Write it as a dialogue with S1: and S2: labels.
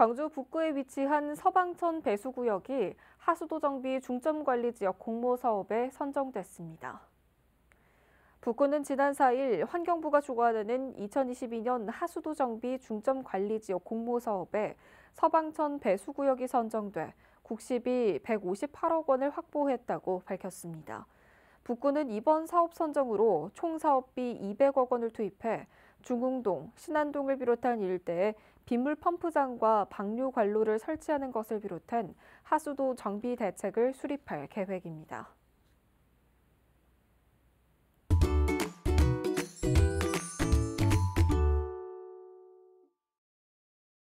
S1: 광주 북구에 위치한 서방천 배수구역이 하수도 정비 중점관리지역 공모 사업에 선정됐습니다. 북구는 지난 4일 환경부가 주관하는 2022년 하수도 정비 중점관리지역 공모 사업에 서방천 배수구역이 선정돼 국시비 158억 원을 확보했다고 밝혔습니다. 북구는 이번 사업 선정으로 총 사업비 200억 원을 투입해 중흥동, 신안동을 비롯한 일대에 빗물 펌프장과 방류 관로를 설치하는 것을 비롯한 하수도 정비 대책을 수립할 계획입니다.